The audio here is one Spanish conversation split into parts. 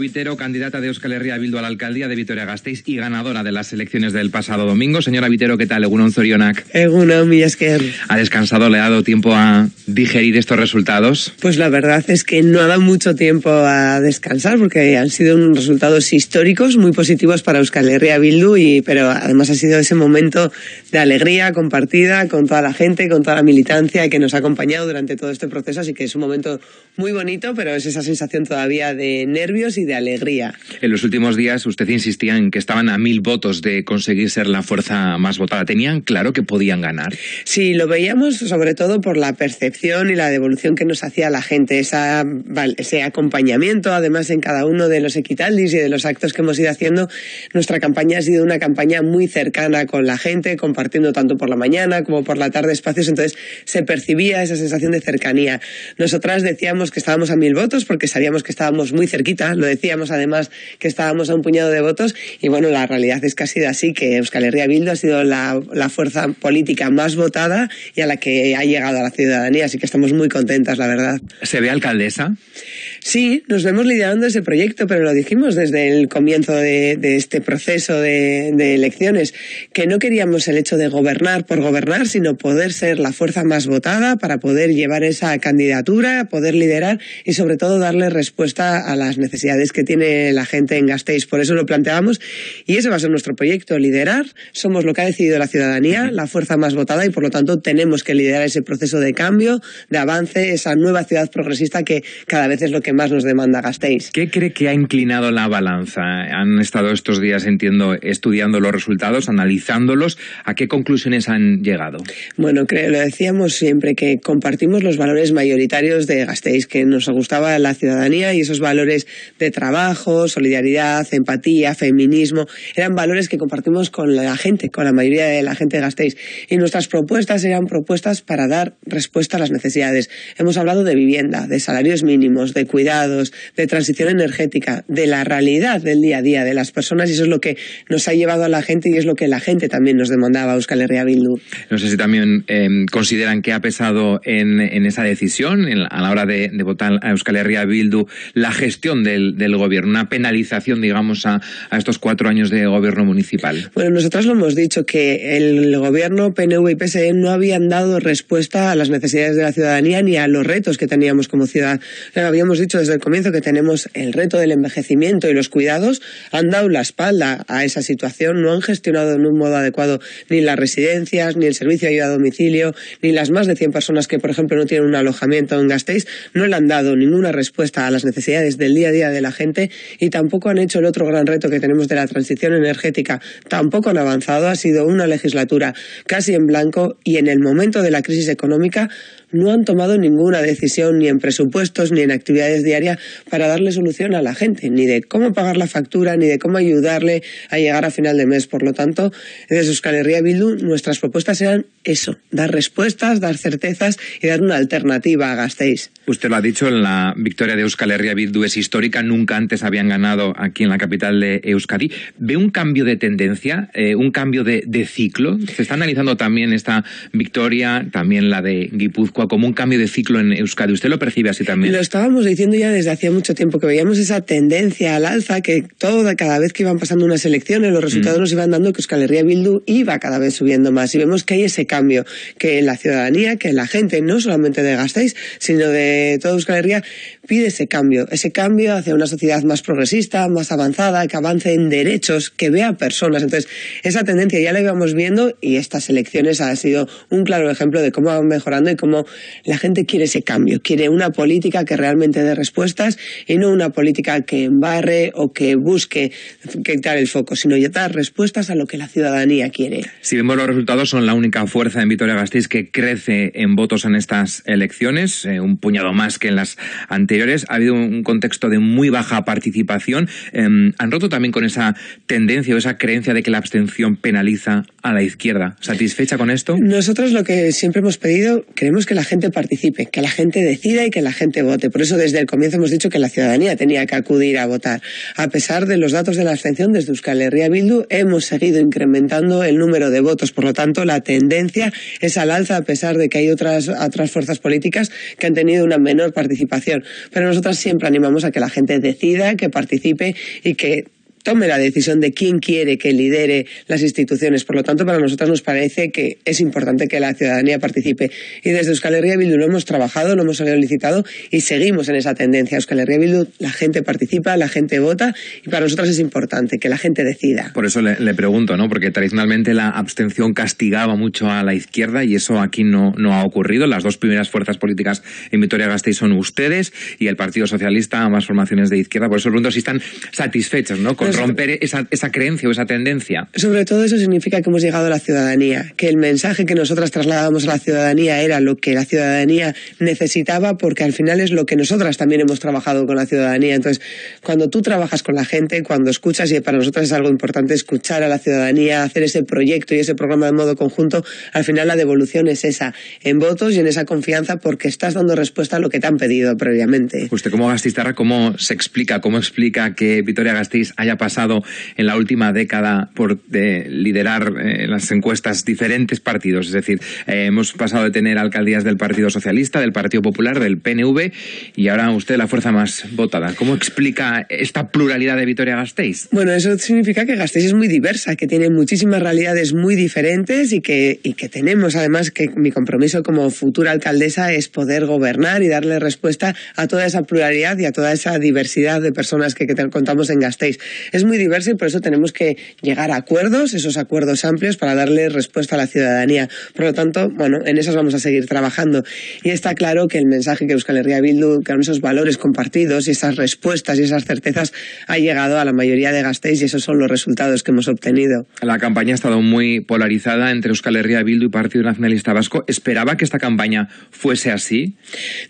Vitero, candidata de Euskal Herria Bildu a la alcaldía de Vitoria-Gasteiz y ganadora de las elecciones del pasado domingo. Señora Vitero, ¿qué tal? Egunon Zorionak. Egunon que ¿Ha descansado? ¿Le ha dado tiempo a digerir estos resultados? Pues la verdad es que no ha dado mucho tiempo a descansar porque han sido unos resultados históricos muy positivos para Euskal Herria Bildu, y, pero además ha sido ese momento de alegría compartida con toda la gente, con toda la militancia que nos ha acompañado durante todo este proceso. Así que es un momento muy bonito, pero es esa sensación todavía de nervios y de alegría. En los últimos días usted insistía en que estaban a mil votos de conseguir ser la fuerza más votada. ¿Tenían claro que podían ganar? Sí, lo veíamos sobre todo por la percepción y la devolución que nos hacía la gente, esa, ese acompañamiento, además en cada uno de los equitaldis y de los actos que hemos ido haciendo, nuestra campaña ha sido una campaña muy cercana con la gente, compartiendo tanto por la mañana como por la tarde espacios, entonces se percibía esa sensación de cercanía. Nosotras decíamos que estábamos a mil votos porque sabíamos que estábamos muy cerquita, lo decíamos además que estábamos a un puñado de votos y bueno, la realidad es que ha sido así, que Euskal Herria Bildu ha sido la, la fuerza política más votada y a la que ha llegado a la ciudadanía, así que estamos muy contentas, la verdad. ¿Se ve alcaldesa? Sí, nos vemos liderando ese proyecto, pero lo dijimos desde el comienzo de, este proceso de elecciones, que no queríamos el hecho de gobernar por gobernar, sino poder ser la fuerza más votada para poder llevar esa candidatura, poder liderar y sobre todo darle respuesta a las necesidades que tiene la gente en Gasteiz. Por eso lo planteamos y ese va a ser nuestro proyecto, liderar. Somos lo que ha decidido la ciudadanía, la fuerza más votada y por lo tanto tenemos que liderar ese proceso de cambio, de avance, esa nueva ciudad progresista que cada vez es lo que más nos demanda Gasteiz. ¿Qué cree que ha inclinado la balanza? Han estado estos días, entiendo, estudiando los resultados, analizándolos. ¿A qué conclusiones han llegado? Bueno, creo, lo decíamos siempre que compartimos los valores mayoritarios de Gasteiz, que nos gustaba la ciudadanía y esos valores de trabajo, solidaridad, empatía, feminismo, eran valores que compartimos con la gente, con la mayoría de la gente de Gasteiz. Y nuestras propuestas eran propuestas para dar respuesta a las necesidades. Hemos hablado de vivienda, de salarios mínimos, de cuidados, de transición energética, de la realidad del día a día de las personas y eso es lo que nos ha llevado a la gente y es lo que la gente también nos demandaba, Euskal Herria Bildu. No sé si también em, consideran que ha pesado en, esa decisión, a la hora de, de votar a Euskal Herria Bildu, la gestión del, del gobierno, una penalización, digamos, a, estos cuatro años de gobierno municipal. Bueno, nosotros lo hemos dicho, que el gobierno PNV y PSE no habían dado respuesta a las necesidades de la ciudadanía ni a los retos que teníamos como ciudad. habíamos dicho desde el comienzo que tenemos el reto del envejecimiento y los cuidados han dado la espalda a esa situación, no han gestionado en un modo adecuado ni las residencias, ni el servicio de ayuda a domicilio, ni las más de 100 personas que, por ejemplo, no tienen un alojamiento en Gasteiz, no le han dado ninguna respuesta a las necesidades del día a día de la gente y tampoco han hecho el otro gran reto que tenemos de la transición energética. Tampoco han avanzado. Ha sido una legislatura casi en blanco y en el momento de la crisis económica no han tomado ninguna decisión ni en presupuestos ni en actividades diarias para darle solución a la gente, ni de cómo pagar la factura, ni de cómo ayudarle a llegar a final de mes. Por lo tanto, desde Euskal Herria Bildu, nuestras propuestas eran eso, dar respuestas, dar certezas y dar una alternativa a Gasteiz. Usted lo ha dicho, en la victoria de Euskal Herria Bildu es histórica, nunca antes habían ganado aquí en la capital de Euskadi. ¿Ve un cambio de tendencia, eh, un cambio de, de ciclo? Se está analizando también esta victoria, también la de Guipúzcoa como un cambio de ciclo en Euskadi. ¿Usted lo percibe así también? Lo estábamos diciendo ya desde hacía mucho tiempo, que veíamos esa tendencia al alza, que toda, cada vez que iban pasando unas elecciones, los resultados mm. nos iban dando que Euskal Herria Bildu iba cada vez subiendo más. Y vemos que hay ese cambio, que en la ciudadanía, que la gente, no solamente de Gasteiz, sino de toda Euskal Herria, pide ese cambio, ese cambio hacia una sociedad más progresista, más avanzada, que avance en derechos, que vea personas. Entonces, esa tendencia ya la íbamos viendo y estas elecciones ha sido un claro ejemplo de cómo van mejorando y cómo la gente quiere ese cambio, quiere una política que realmente dé respuestas y no una política que embarre o que busque quitar el foco, sino ya dar respuestas a lo que la ciudadanía quiere. Si vemos los resultados, son la única fuerza en Vitoria-Gasteiz que crece en votos en estas elecciones, eh, un puñado más que en las anteriores. Ha habido un contexto de muy baja participación. Em, han roto también con esa tendencia o esa creencia de que la abstención penaliza a la izquierda. ¿Satisfecha con esto? Nosotros lo que siempre hemos pedido, creemos que la la gente participe, que la gente decida y que la gente vote. Por eso desde el comienzo hemos dicho que la ciudadanía tenía que acudir a votar. A pesar de los datos de la abstención desde Euskal Herria Bildu, hemos seguido incrementando el número de votos. Por lo tanto, la tendencia es al alza, a pesar de que hay otras, otras fuerzas políticas que han tenido una menor participación. Pero nosotras siempre animamos a que la gente decida, que participe y que tome la decisión de quién quiere que lidere las instituciones. Por lo tanto, para nosotros nos parece que es importante que la ciudadanía participe. Y desde Euskal Herria Bildu lo hemos trabajado, lo hemos solicitado y seguimos en esa tendencia. Euskal Herria Bildu, la gente participa, la gente vota y para nosotras es importante que la gente decida. Por eso le, pregunto, ¿no? Porque tradicionalmente la abstención castigaba mucho a la izquierda y eso aquí no, no ha ocurrido. Las dos primeras fuerzas políticas en Vitoria-Gasteiz son ustedes y el Partido Socialista, más formaciones de izquierda. Por eso pregunto si están satisfechos, ¿no? Con romper esa, creencia o esa tendencia. Sobre todo eso significa que hemos llegado a la ciudadanía, que el mensaje que nosotras trasladábamos a la ciudadanía era lo que la ciudadanía necesitaba, porque al final es lo que nosotras también hemos trabajado con la ciudadanía. Entonces, cuando tú trabajas con la gente, cuando escuchas, y para nosotras es algo importante escuchar a la ciudadanía, hacer ese proyecto y ese programa de modo conjunto, al final la devolución es esa, en votos y en esa confianza, porque estás dando respuesta a lo que te han pedido previamente. Usted como gastista, ¿cómo se explica, cómo explica que Victoria Gastís haya pasado en la última década por liderar eh, las encuestas diferentes partidos. Es decir, eh, hemos pasado de tener alcaldías del Partido Socialista, del Partido Popular, del PNV y ahora usted la fuerza más votada. ¿Cómo explica esta pluralidad de Vitoria-Gasteiz? Bueno, eso significa que Gasteiz es muy diversa, que tiene muchísimas realidades muy diferentes y que, que tenemos además que mi compromiso como futura alcaldesa es poder gobernar y darle respuesta a toda esa pluralidad y a toda esa diversidad de personas que, que contamos en Gasteiz es muy diverso y por eso tenemos que llegar a acuerdos, esos acuerdos amplios, para darle respuesta a la ciudadanía. Por lo tanto, bueno, en esas vamos a seguir trabajando. Y está claro que el mensaje que Euskal Herria Bildu, son esos valores compartidos y esas respuestas y esas certezas, ha llegado a la mayoría de Gasteiz y esos son los resultados que hemos obtenido. La campaña ha estado muy polarizada entre Euskal Herria Bildu y Partido Nacionalista Vasco. ¿Esperaba que esta campaña fuese así?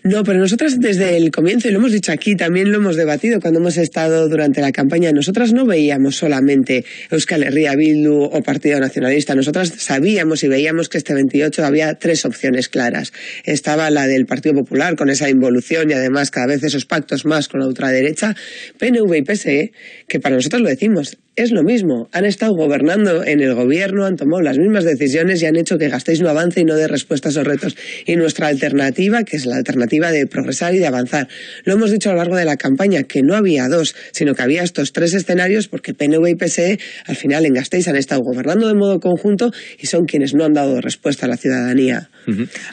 No, pero nosotras desde el comienzo, y lo hemos dicho aquí, también lo hemos debatido cuando hemos estado durante la campaña, nosotras no veíamos solamente Euskal Herria, Bildu o Partido Nacionalista. Nosotras sabíamos y veíamos que este 28 había tres opciones claras. Estaba la del Partido Popular con esa involución y además cada vez esos pactos más con la ultraderecha. PNV y PSE, que para nosotros lo decimos, es lo mismo. Han estado gobernando en el gobierno, han tomado las mismas decisiones y han hecho que gastéis no avance y no dé respuestas a esos retos. Y nuestra alternativa, que es la alternativa de progresar y de avanzar. Lo hemos dicho a lo largo de la campaña, que no había dos, sino que había estos tres escenarios porque PNV y PSE al final en Gasteiz han estado gobernando de modo conjunto y son quienes no han dado respuesta a la ciudadanía.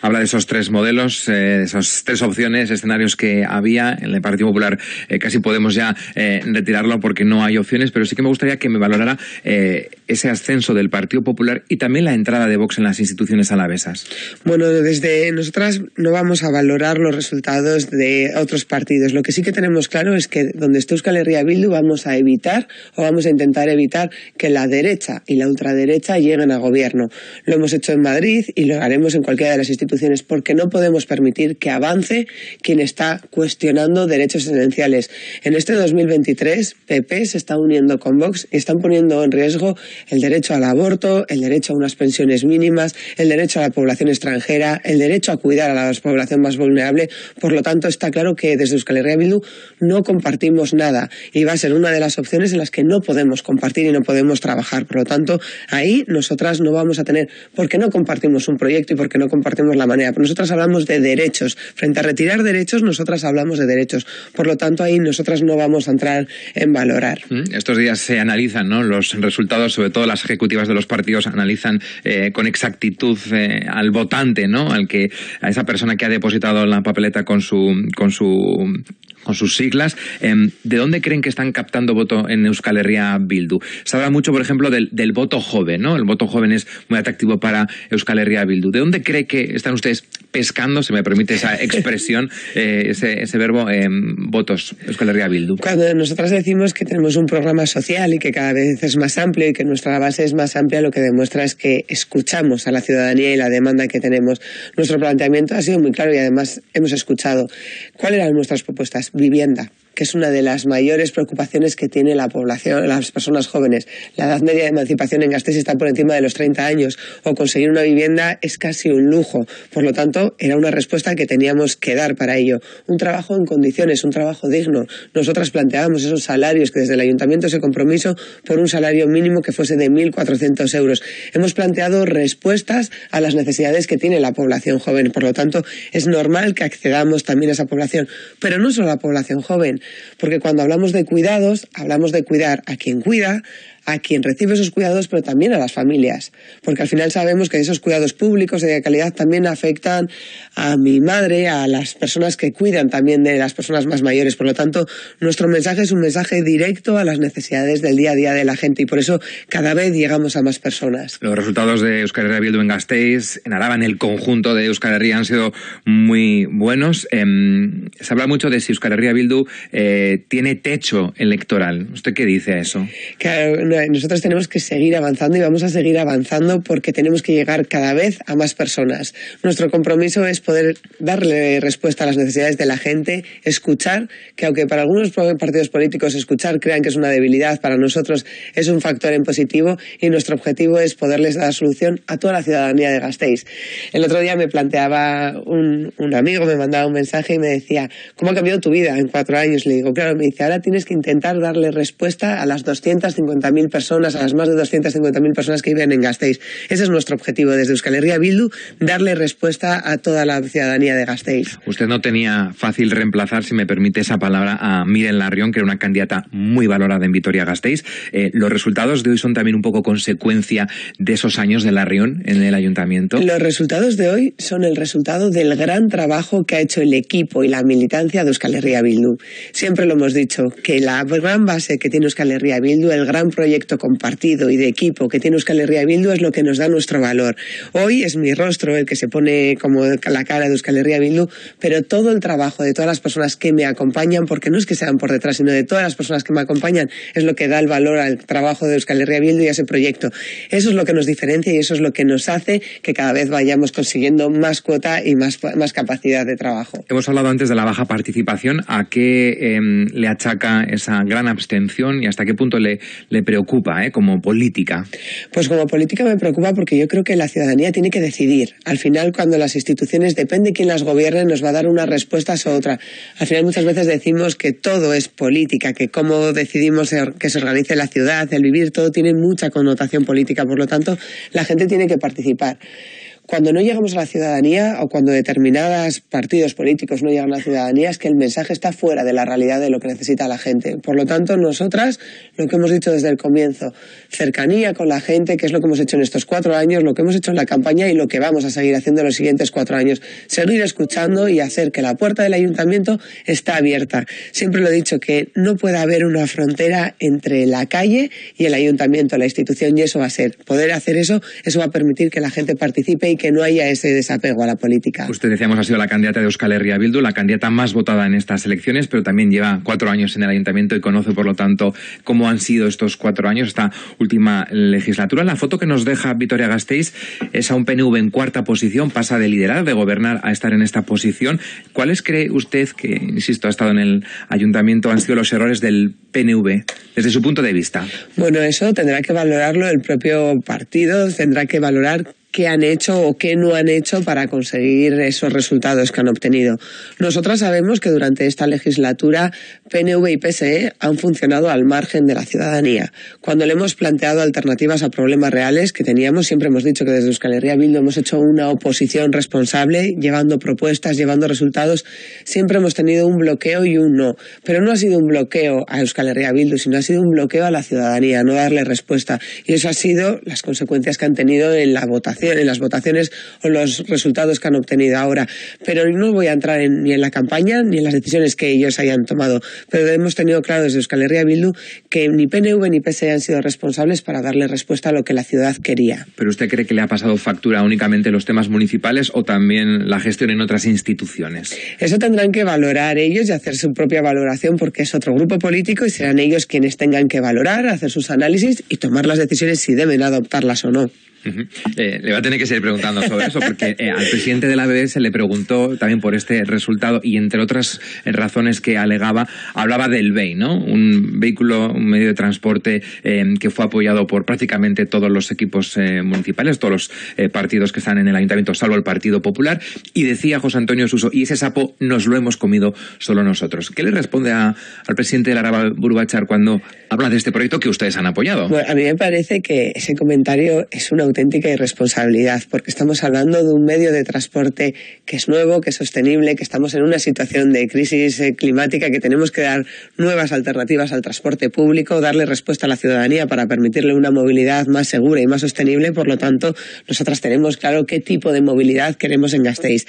Habla de esos tres modelos, eh, esas tres opciones, escenarios que había en el Partido Popular. Eh, casi podemos ya eh, retirarlo porque no hay opciones, pero sí que me gustaría que me valorara eh, ese ascenso del Partido Popular y también la entrada de Vox en las instituciones alavesas. Bueno, desde nosotras no vamos a valorar los resultados de otros partidos. Lo que sí que tenemos claro es que donde esté Euskal Herria Bildu vamos a evitar o vamos a intentar evitar que la derecha y la ultraderecha lleguen a gobierno. Lo hemos hecho en Madrid y lo haremos en cualquiera de las instituciones porque no podemos permitir que avance quien está cuestionando derechos esenciales. En este 2023, PP se está uniendo con Vox están poniendo en riesgo el derecho al aborto, el derecho a unas pensiones mínimas, el derecho a la población extranjera, el derecho a cuidar a la población más vulnerable. Por lo tanto, está claro que desde Euskal Herria Bildu no compartimos nada y va a ser una de las opciones en las que no podemos compartir y no podemos trabajar. Por lo tanto, ahí nosotras no vamos a tener, porque no compartimos un proyecto y porque no compartimos la manera. nosotras hablamos de derechos. Frente a retirar derechos, nosotras hablamos de derechos. Por lo tanto, ahí nosotras no vamos a entrar en valorar. Mm, estos días se analizan ¿no? los resultados, sobre todo las ejecutivas de los partidos, analizan eh, con exactitud eh, al votante, ¿no? Al que, a esa persona que ha depositado la papeleta con su, con su con sus siglas. Em, ¿De dónde creen que están captando voto en Euskal Herria Bildu? Se habla mucho, por ejemplo, del, del voto joven, ¿no? El voto joven es muy atractivo para Euskal Herria Bildu. ¿De dónde cree que están ustedes pescando, se me permite esa expresión, eh, ese, ese, verbo, em, votos, Euskal Herria Bildu. Cuando nosotras decimos que tenemos un programa social y que cada vez es más amplio y que nuestra base es más amplia, lo que demuestra es que escuchamos a la ciudadanía y la demanda que tenemos. Nuestro planteamiento ha sido muy claro y además hemos escuchado cuáles eran nuestras propuestas vivienda que es una de las mayores preocupaciones que tiene la población, las personas jóvenes. La edad media de emancipación en Gasteiz está por encima de los 30 años o conseguir una vivienda es casi un lujo. Por lo tanto, era una respuesta que teníamos que dar para ello. Un trabajo en condiciones, un trabajo digno. Nosotras planteábamos esos salarios que desde el ayuntamiento se compromiso por un salario mínimo que fuese de 1.400 euros. Hemos planteado respuestas a las necesidades que tiene la población joven. Por lo tanto, es normal que accedamos también a esa población, pero no solo a la población joven, porque cuando hablamos de cuidados, hablamos de cuidar a quien cuida, a quien recibe esos cuidados, pero también a las familias, porque al final sabemos que esos cuidados públicos de calidad también afectan a mi madre, a las personas que cuidan también de las personas más mayores. Por lo tanto, nuestro mensaje es un mensaje directo a las necesidades del día a día de la gente y por eso cada vez llegamos a más personas. Los resultados de Euskal Herria Bildu en Gasteiz, en Araba, en el conjunto de Euskal Herria han sido muy buenos. Em, se habla mucho de si Euskal Herria Bildu eh, tiene techo electoral. ¿Usted qué dice a eso? Que, eh, nosotros tenemos que seguir avanzando y vamos a seguir avanzando porque tenemos que llegar cada vez a más personas. Nuestro compromiso es poder darle respuesta a las necesidades de la gente, escuchar, que aunque para algunos partidos políticos escuchar crean que es una debilidad, para nosotros es un factor en positivo y nuestro objetivo es poderles dar solución a toda la ciudadanía de Gasteiz. El otro día me planteaba un, un amigo, me mandaba un mensaje y me decía, ¿cómo ha cambiado tu vida en cuatro años? Le digo, claro, me dice, ahora tienes que intentar darle respuesta a las 250.000 personas, a las más de 250.000 personas que viven en Gasteiz. Ese es nuestro objetivo desde Euskal Herria Bildu, darle respuesta a toda la ciudadanía de Gasteiz. Usted no tenía fácil reemplazar, si me permite esa palabra, a Miren Larrión, que era una candidata muy valorada en Vitoria-Gasteiz. Eh, los resultados de hoy son también un poco consecuencia de esos años de Larrión en el ayuntamiento. Los resultados de hoy son el resultado del gran trabajo que ha hecho el equipo y la militancia de Euskal Herria Bildu. Siempre lo hemos dicho, que la gran base que tiene Euskal Herria Bildu, el gran proyecto proyecto compartido y de equipo que tiene Euskal Herria Bildu es lo que nos da nuestro valor. Hoy es mi rostro el que se pone como la cara de Euskal Herria Bildu, pero todo el trabajo de todas las personas que me acompañan, porque no es que sean por detrás, sino de todas las personas que me acompañan, es lo que da el valor al trabajo de Euskal Herria Bildu y a ese proyecto. Eso es lo que nos diferencia y eso es lo que nos hace que cada vez vayamos consiguiendo más cuota y más, más capacidad de trabajo. Hemos hablado antes de la baja participación. ¿A qué em, le achaca esa gran abstención y hasta qué punto le, le preocupa? preocupa ¿eh? como política? Pues como política me preocupa porque yo creo que la ciudadanía tiene que decidir. Al final, cuando las instituciones, depende quién las gobierne, nos va a dar unas respuestas a otra. Al final, muchas veces decimos que todo es política, que cómo decidimos que se organice la ciudad, el vivir, todo tiene mucha connotación política. Por lo tanto, la gente tiene que participar cuando no llegamos a la ciudadanía o cuando determinados partidos políticos no llegan a la ciudadanía es que el mensaje está fuera de la realidad de lo que necesita la gente. Por lo tanto, nosotras, lo que hemos dicho desde el comienzo, cercanía con la gente, que es lo que hemos hecho en estos cuatro años, lo que hemos hecho en la campaña y lo que vamos a seguir haciendo en los siguientes cuatro años. Seguir escuchando y hacer que la puerta del ayuntamiento está abierta. Siempre lo he dicho que no puede haber una frontera entre la calle y el ayuntamiento, la institución, y eso va a ser. Poder hacer eso, eso va a permitir que la gente participe y que no haya ese desapego a la política. Usted decíamos ha sido la candidata de Euskal Herria Bildu, la candidata más votada en estas elecciones, pero también lleva cuatro años en el ayuntamiento y conoce, por lo tanto, cómo han sido estos cuatro años, esta última legislatura. La foto que nos deja Victoria Gasteiz es a un PNV en cuarta posición, pasa de liderar, de gobernar a estar en esta posición. ¿Cuáles cree usted que, insisto, ha estado en el ayuntamiento, han sido los errores del PNV desde su punto de vista? Bueno, eso tendrá que valorarlo el propio partido, tendrá que valorar qué han hecho o qué no han hecho para conseguir esos resultados que han obtenido. Nosotras sabemos que durante esta legislatura PNV y PSE han funcionado al margen de la ciudadanía. Cuando le hemos planteado alternativas a problemas reales que teníamos, siempre hemos dicho que desde Euskal Herria Bildu hemos hecho una oposición responsable, llevando propuestas, llevando resultados, siempre hemos tenido un bloqueo y un no. Pero no ha sido un bloqueo a Euskal Herria Bildu, sino ha sido un bloqueo a la ciudadanía, no darle respuesta. Y eso ha sido las consecuencias que han tenido en la votación, en las votaciones o los resultados que han obtenido ahora. Pero no voy a entrar ni en la campaña ni en las decisiones que ellos hayan tomado pero hemos tenido claro desde Euskal Herria Bildu que ni PNV ni PSE han sido responsables para darle respuesta a lo que la ciudad quería. ¿Pero usted cree que le ha pasado factura únicamente los temas municipales o también la gestión en otras instituciones? Eso tendrán que valorar ellos y hacer su propia valoración porque es otro grupo político y serán ellos quienes tengan que valorar, hacer sus análisis y tomar las decisiones si deben adoptarlas o no. Eh, le va a tener que seguir preguntando sobre eso, porque eh, al presidente de la ABS se le preguntó también por este resultado y entre otras razones que alegaba, hablaba del BEI, ¿no? Un vehículo, un medio de transporte eh, que fue apoyado por prácticamente todos los equipos municipales, todos los partidos que están en el ayuntamiento, salvo el Partido Popular. Y decía José Antonio Suso, y ese sapo nos lo hemos comido solo nosotros. ¿Qué le responde al presidente de la Araba Burbachar cuando habla de este proyecto que ustedes han apoyado? Pues, a mí me parece que ese comentario es una auténtica irresponsabilidad, porque estamos hablando de un medio de transporte que es nuevo, que es sostenible, que estamos en una situación de crisis eh, climática, que tenemos que dar nuevas alternativas al transporte público, darle respuesta a la ciudadanía para permitirle una movilidad más segura y más sostenible. Por lo tanto, nosotras tenemos claro qué tipo de movilidad queremos en Gasteiz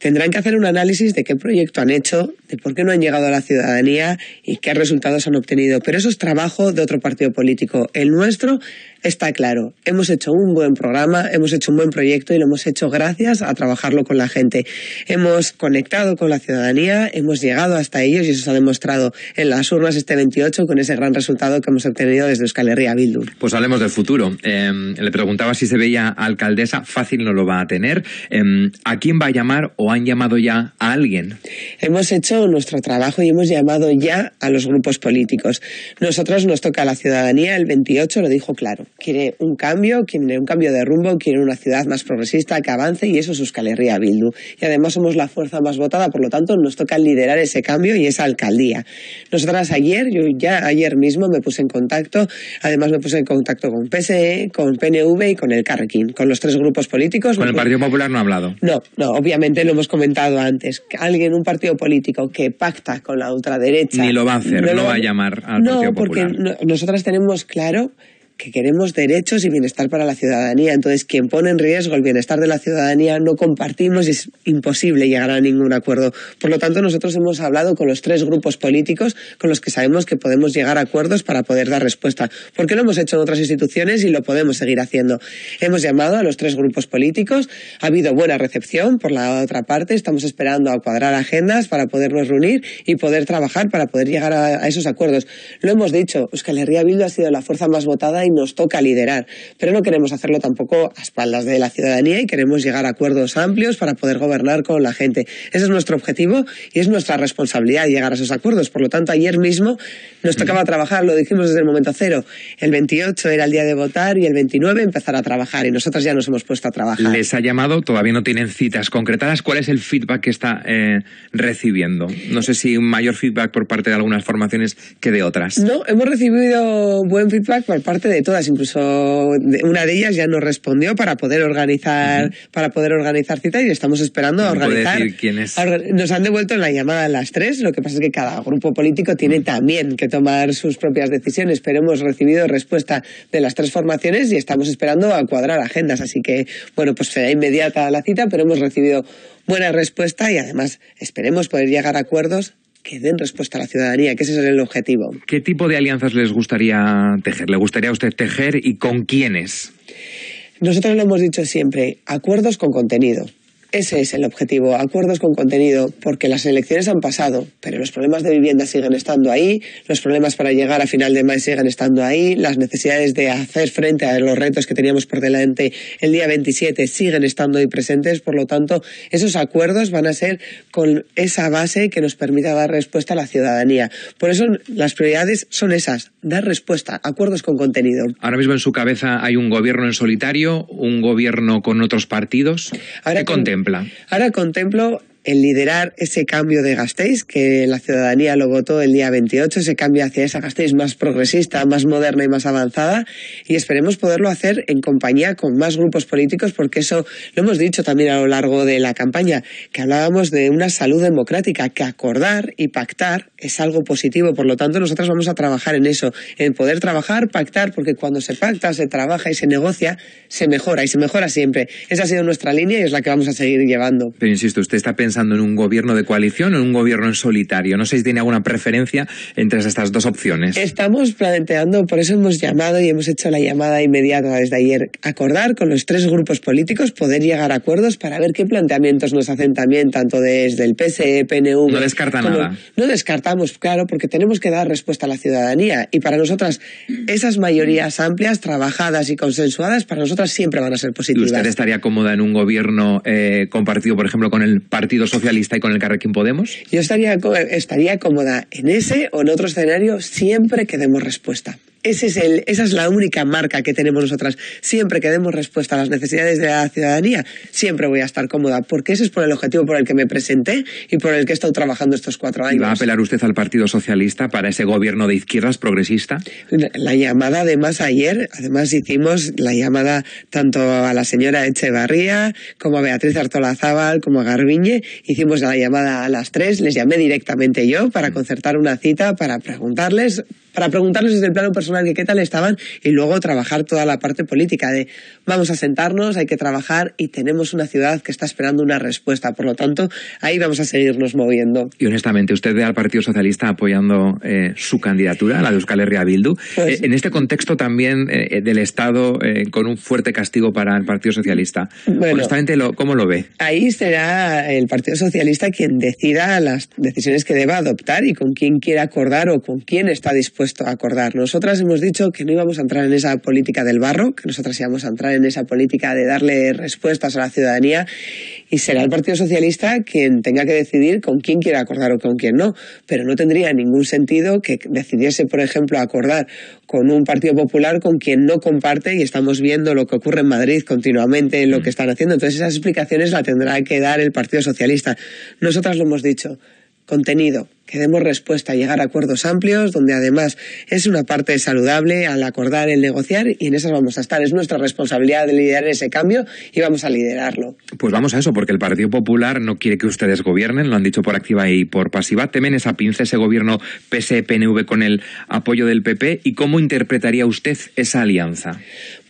tendrán que hacer un análisis de qué proyecto han hecho, de por qué no han llegado a la ciudadanía y qué resultados han obtenido. Pero eso es trabajo de otro partido político. El nuestro está claro, hemos hecho un buen programa, hemos hecho un buen proyecto y lo hemos hecho gracias a trabajarlo con la gente. Hemos conectado con la ciudadanía, hemos llegado hasta ellos y eso se ha demostrado en las urnas este 28 con ese gran resultado que hemos obtenido desde Euskal Herria Bildu. Pues hablemos del futuro. Em, le preguntaba si se veía alcaldesa, fácil no lo va a tener. Em, ¿A quién va a llamar o han llamado ya a alguien? Hemos hecho nuestro trabajo y hemos llamado ya a los grupos políticos. Nosotros nos toca a la ciudadanía el 28, lo dijo claro quiere un cambio, quiere un cambio de rumbo, quiere una ciudad más progresista que avance y eso es Euskal Herria Bildu. Y además somos la fuerza más votada, por lo tanto nos toca liderar ese cambio y esa alcaldía. Nosotras ayer, yo ya ayer mismo me puse en contacto, además me puse en contacto con PSE, con PNV y con el Carrequín, con los tres grupos políticos. Con el Partido Popular no ha hablado. No, no, obviamente lo hemos comentado antes. Alguien, un partido político que pacta con la ultraderecha. Ni lo va a hacer, no lo va a llamar al Partido Popular. porque nosotras tenemos claro que queremos derechos y bienestar para la ciudadanía. Entonces, quien pone en riesgo el bienestar de la ciudadanía no compartimos y es imposible llegar a ningún acuerdo. Por lo tanto, nosotros hemos hablado con los tres grupos políticos con los que sabemos que podemos llegar a acuerdos para poder dar respuesta. Porque lo hemos hecho en otras instituciones y lo podemos seguir haciendo. Hemos llamado a los tres grupos políticos. Ha habido buena recepción por la otra parte. Estamos esperando a cuadrar agendas para podernos reunir y poder trabajar para poder llegar a, esos acuerdos. Lo hemos dicho, Euskal Herria Bildu ha sido la fuerza más votada nos toca liderar. Pero no queremos hacerlo tampoco a espaldas de la ciudadanía y queremos llegar a acuerdos amplios para poder gobernar con la gente. Ese es nuestro objetivo y es nuestra responsabilidad llegar a esos acuerdos. Por lo tanto, ayer mismo nos tocaba trabajar, lo dijimos desde el momento cero. El 28 era el día de votar y el 29 empezar a trabajar y nosotros ya nos hemos puesto a trabajar. Les ha llamado, todavía no tienen citas concretadas. ¿Cuál es el feedback que está eh, recibiendo? No sé si un mayor feedback por parte de algunas formaciones que de otras. No, hemos recibido buen feedback por parte de todas, incluso una de ellas ya nos respondió para poder organizar, para poder organizar cita y estamos esperando a organizar. Nos han devuelto la llamada a las tres, lo que pasa es que cada grupo político tiene también que tomar sus propias decisiones, pero hemos recibido respuesta de las tres formaciones y estamos esperando a cuadrar agendas, así que bueno, pues será inmediata la cita, pero hemos recibido buena respuesta y además esperemos poder llegar a acuerdos que den respuesta a la ciudadanía, que ese es el objetivo. ¿Qué tipo de alianzas les gustaría tejer? ¿Le gustaría a usted tejer y con quiénes? Nosotros lo hemos dicho siempre, acuerdos con contenido. Ese es el objetivo, acuerdos con contenido, porque las elecciones han pasado, pero los problemas de vivienda siguen estando ahí, los problemas para llegar a final de mes siguen estando ahí, las necesidades de hacer frente a los retos que teníamos por delante el día 27 siguen estando ahí presentes, por lo tanto, esos acuerdos van a ser con esa base que nos permita dar respuesta a la ciudadanía. Por eso las prioridades son esas, dar respuesta, acuerdos con contenido. Ahora mismo en su cabeza hay un gobierno en solitario, un gobierno con otros partidos. ¿Qué Ahora contemplo el liderar ese cambio de Gasteiz, que la ciudadanía lo votó el día 28, ese cambio hacia esa Gasteiz más progresista, más moderna y más avanzada, y esperemos poderlo hacer en compañía con más grupos políticos, porque eso lo hemos dicho también a lo largo de la campaña, que hablábamos de una salud democrática, que acordar y pactar es algo positivo, por lo tanto nosotros vamos a trabajar en eso, en poder trabajar, pactar, porque cuando se pacta, se trabaja y se negocia, se mejora y se mejora siempre. Esa ha sido nuestra línea y es la que vamos a seguir llevando. Pero insisto, usted está pensando en un gobierno de coalición o en un gobierno en solitario. No sé si tiene alguna preferencia entre estas dos opciones. Estamos planteando, por eso hemos llamado y hemos hecho la llamada inmediata desde ayer, acordar con los tres grupos políticos, poder llegar a acuerdos para ver qué planteamientos nos hacen también, tanto desde el PSE, PNU. No descarta nada. No descartamos, claro, porque tenemos que dar respuesta a la ciudadanía. Y para nosotras, esas mayorías amplias, trabajadas y consensuadas, para nosotras siempre van a ser positivas. usted estaría cómoda en un gobierno eh, compartido, por ejemplo, con el Partido Socialista y con el Carrequín Podemos? Yo estaría, estaría cómoda en ese o en otro escenario siempre que demos respuesta es el, esa es la única marca que tenemos nosotras. Siempre que demos respuesta a las necesidades de la ciudadanía, siempre voy a estar cómoda, porque ese es por el objetivo por el que me presenté y por el que he estado trabajando estos cuatro años. va a apelar usted al Partido Socialista para ese gobierno de izquierdas progresista? La llamada, además, ayer, además hicimos la llamada tanto a la señora Echevarría como a Beatriz Artolazábal, como a Garbiñe. Hicimos la llamada a las tres, les llamé directamente yo para concertar una cita, para preguntarles para preguntarles desde el plano personal que qué tal estaban y luego trabajar toda la parte política de vamos a sentarnos, hay que trabajar y tenemos una ciudad que está esperando una respuesta. Por lo tanto, ahí vamos a seguirnos moviendo. Y honestamente, usted ve al Partido Socialista apoyando eh, su candidatura, la de Euskal Herria Bildu. Pues eh, en este contexto también eh, del Estado con un fuerte castigo para el Partido Socialista. honestamente, ¿cómo lo ve? Ahí será el Partido Socialista quien decida las decisiones que deba adoptar y con quién quiere acordar o con quién está dispuesto acordar. Nosotras hemos dicho que no íbamos a entrar en esa política del barro, que nosotras íbamos a entrar en esa política de darle respuestas a la ciudadanía y será el Partido Socialista quien tenga que decidir con quién quiere acordar o con quién no. Pero no tendría ningún sentido que decidiese, por ejemplo, acordar con un Partido Popular con quien no comparte y estamos viendo lo que ocurre en Madrid continuamente, lo que mm. están haciendo. Entonces esas explicaciones la tendrá que dar el Partido Socialista. Nosotras lo hemos dicho Contenido. Que demos respuesta a llegar a acuerdos amplios, donde además es una parte saludable al acordar, el negociar, y en esas vamos a estar. Es nuestra responsabilidad de liderar ese cambio y vamos a liderarlo. Pues vamos a eso, porque el Partido Popular no quiere que ustedes gobiernen, lo han dicho por activa y por pasiva. ¿Temen esa pinza, ese gobierno PSPNV e, pnv con el apoyo del PP? ¿Y cómo interpretaría usted esa alianza?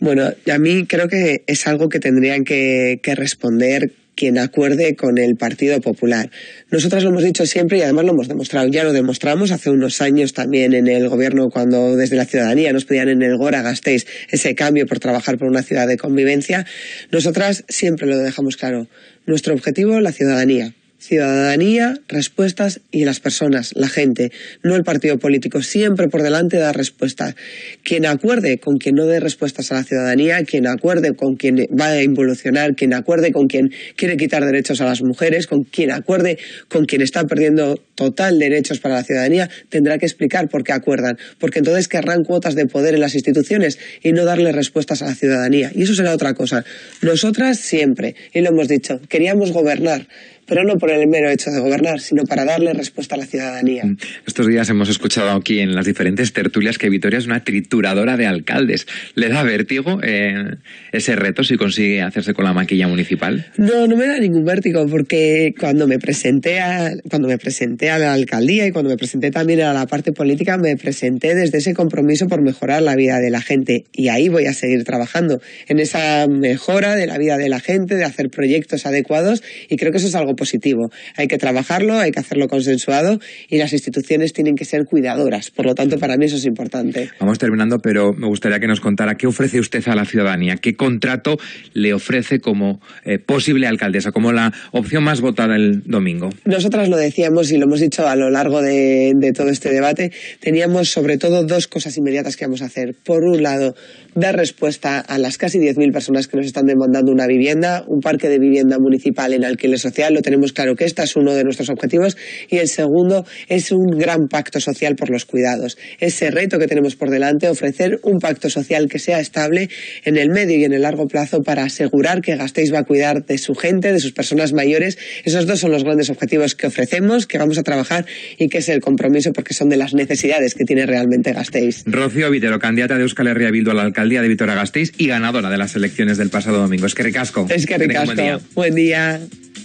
Bueno, a mí creo que es algo que tendrían que, que responder quien acuerde con el Partido Popular. Nosotras lo hemos dicho siempre y además lo hemos demostrado. Ya lo demostramos hace unos años también en el gobierno cuando desde la ciudadanía nos pedían en el Gora gastéis ese cambio por trabajar por una ciudad de convivencia. Nosotras siempre lo dejamos claro. Nuestro objetivo, la ciudadanía ciudadanía, respuestas y las personas, la gente, no el partido político, siempre por delante da respuesta, Quien acuerde con quien no dé respuestas a la ciudadanía, quien acuerde con quien va a involucionar, quien acuerde con quien quiere quitar derechos a las mujeres, con quien acuerde con quien está perdiendo total derechos para la ciudadanía, tendrá que explicar por qué acuerdan, porque entonces querrán cuotas de poder en las instituciones y no darle respuestas a la ciudadanía. Y eso será otra cosa. Nosotras siempre, y lo hemos dicho, queríamos gobernar pero no por el mero hecho de gobernar, sino para darle respuesta a la ciudadanía. Mm. Estos días hemos escuchado aquí en las diferentes tertulias que Vitoria es una trituradora de alcaldes. ¿Le da vértigo eh, ese reto si consigue hacerse con la maquilla municipal? No, no me da ningún vértigo porque cuando me presenté a, cuando me presenté a la alcaldía y cuando me presenté también a la parte política, me presenté desde ese compromiso por mejorar la vida de la gente y ahí voy a seguir trabajando, en esa mejora de la vida de la gente, de hacer proyectos adecuados y creo que eso es algo positivo. Hay que trabajarlo, hay que hacerlo consensuado y las instituciones tienen que ser cuidadoras. Por lo tanto, para mí eso es importante. Vamos terminando, pero me gustaría que nos contara qué ofrece usted a la ciudadanía, qué contrato le ofrece como eh, posible alcaldesa, como la opción más votada el domingo. Nosotras lo decíamos y lo hemos dicho a lo largo de, todo este debate. Teníamos sobre todo dos cosas inmediatas que vamos a hacer. Por un lado, dar respuesta a las casi 10.000 personas que nos están demandando una vivienda, un parque de vivienda municipal en alquiler social. Lo tenemos claro que este es uno de nuestros objetivos y el segundo es un gran pacto social por los cuidados. Ese reto que tenemos por delante, ofrecer un pacto social que sea estable en el medio y en el largo plazo para asegurar que Gasteiz va a cuidar de su gente, de sus personas mayores. Esos dos son los grandes objetivos que ofrecemos, que vamos a trabajar y que es el compromiso porque son de las necesidades que tiene realmente Gasteiz. Rocío Vitero, candidata de Euskal Herria Bildu a la alcaldía de Vitora gasteiz y ganadora de las elecciones del pasado domingo. Es que ricasco. Es que ricasco. Buen día.